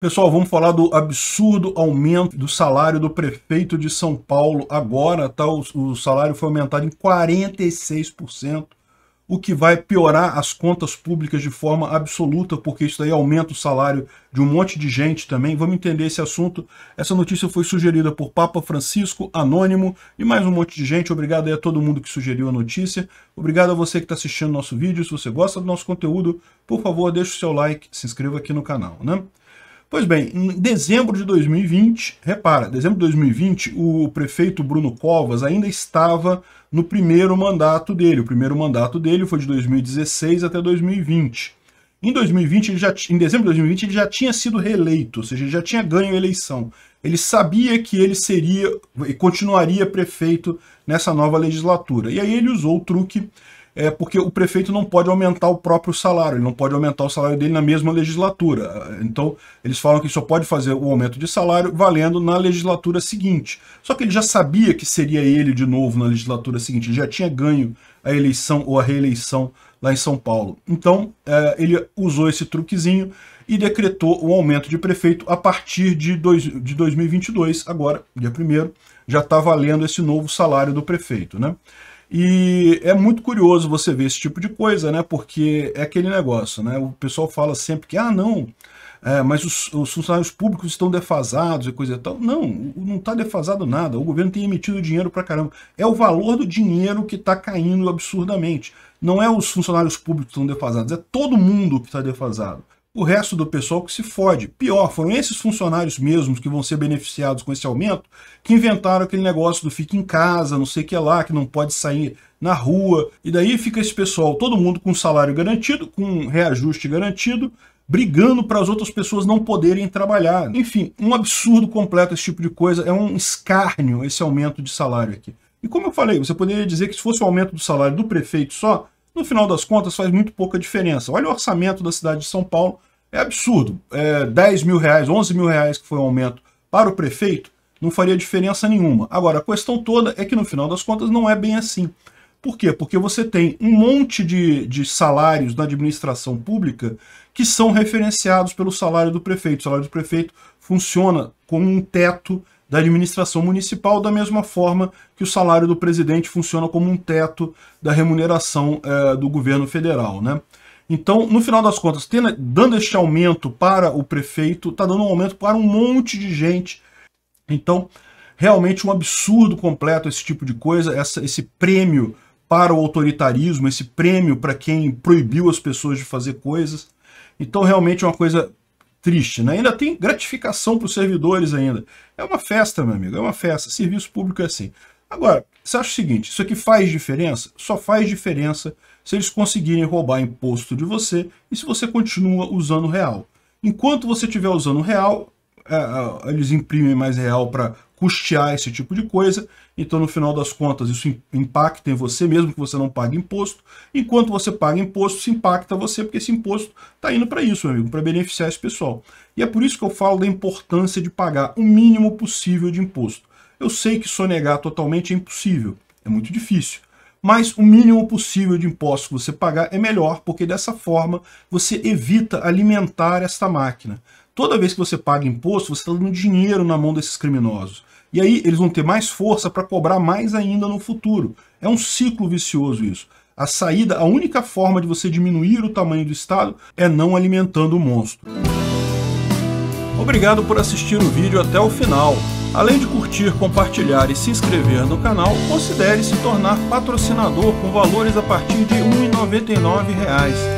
Pessoal, vamos falar do absurdo aumento do salário do prefeito de São Paulo agora, tá? O, o, salário foi aumentado em 46%, o que vai piorar as contas públicas de forma absoluta, porque isso aí aumenta o salário de um monte de gente também. Vamos entender esse assunto. Essa notícia foi sugerida por Papa Francisco, Anônimo e mais um monte de gente. Obrigado aí a todo mundo que sugeriu a notícia. Obrigado a você que está assistindo nosso vídeo. Se você gosta do nosso conteúdo, por favor, deixe o seu like, se inscreva aqui no canal, né? Pois bem, em dezembro de 2020, repara, dezembro de 2020, o prefeito Bruno Covas ainda estava no primeiro mandato dele. O primeiro mandato dele foi de 2016 até 2020. Em 2020, ele já, em dezembro de 2020, ele já tinha sido reeleito, ou seja, ele já tinha ganho a eleição. Ele sabia que ele seria e continuaria prefeito nessa nova legislatura. E aí ele usou o truque é porque o prefeito não pode aumentar o próprio salário, ele não pode aumentar o salário dele na mesma legislatura. Então, eles falam que só pode fazer o aumento de salário valendo na legislatura seguinte. Só que ele já sabia que seria ele de novo na legislatura seguinte, ele já tinha ganho a eleição ou a reeleição lá em São Paulo. Então, é, ele usou esse truquezinho e decretou o aumento de prefeito a partir de, dois, de 2022, agora, dia 1 já está valendo esse novo salário do prefeito. Né? E é muito curioso você ver esse tipo de coisa, né? Porque é aquele negócio, né? O pessoal fala sempre que, ah, não, é, mas os, os, funcionários públicos estão defasados e coisa e tal. Não, não está defasado nada. O governo tem emitido dinheiro para caramba. É o valor do dinheiro que está caindo absurdamente. Não é os funcionários públicos que estão defasados, é todo mundo que está defasado o resto do pessoal que se fode. Pior, foram esses funcionários mesmos que vão ser beneficiados com esse aumento que inventaram aquele negócio do fica em casa, não sei o que lá, que não pode sair na rua. E daí fica esse pessoal, todo mundo com salário garantido, com reajuste garantido, brigando para as outras pessoas não poderem trabalhar. Enfim, um absurdo completo esse tipo de coisa, é um escárnio esse aumento de salário aqui. E como eu falei, você poderia dizer que se fosse o aumento do salário do prefeito só, no final das contas, faz muito pouca diferença. Olha o orçamento da cidade de São Paulo, é absurdo. É, 10 mil reais, 11 mil reais que foi o aumento para o prefeito, não faria diferença nenhuma. Agora, a questão toda é que no final das contas não é bem assim. Por quê? Porque você tem um monte de, de salários na administração pública que são referenciados pelo salário do prefeito. O salário do prefeito funciona como um teto da administração municipal, da mesma forma que o salário do presidente funciona como um teto da remuneração é, do governo federal. Né? Então, no final das contas, tendo, dando este aumento para o prefeito, está dando um aumento para um monte de gente. Então, realmente um absurdo completo esse tipo de coisa, essa, esse prêmio para o autoritarismo, esse prêmio para quem proibiu as pessoas de fazer coisas. Então, realmente é uma coisa triste, né? Ainda tem gratificação para os servidores ainda. É uma festa, meu amigo, é uma festa. Serviço público é assim. Agora, você acha o seguinte, isso aqui faz diferença? Só faz diferença se eles conseguirem roubar imposto de você e se você continua usando real. Enquanto você estiver usando real, é, é, eles imprimem mais real para custear esse tipo de coisa. Então, no final das contas, isso impacta em você, mesmo que você não pague imposto. Enquanto você paga imposto, se impacta você, porque esse imposto está indo para isso, meu amigo, para beneficiar esse pessoal. E é por isso que eu falo da importância de pagar o mínimo possível de imposto. Eu sei que sonegar totalmente é impossível, é muito difícil. Mas o mínimo possível de imposto que você pagar é melhor, porque dessa forma você evita alimentar esta máquina. Toda vez que você paga imposto, você está dando dinheiro na mão desses criminosos. E aí eles vão ter mais força para cobrar mais ainda no futuro. É um ciclo vicioso isso. A saída, a única forma de você diminuir o tamanho do Estado é não alimentando o monstro. Obrigado por assistir o vídeo até o final. Além de curtir, compartilhar e se inscrever no canal, considere se tornar patrocinador com valores a partir de R$ 1,99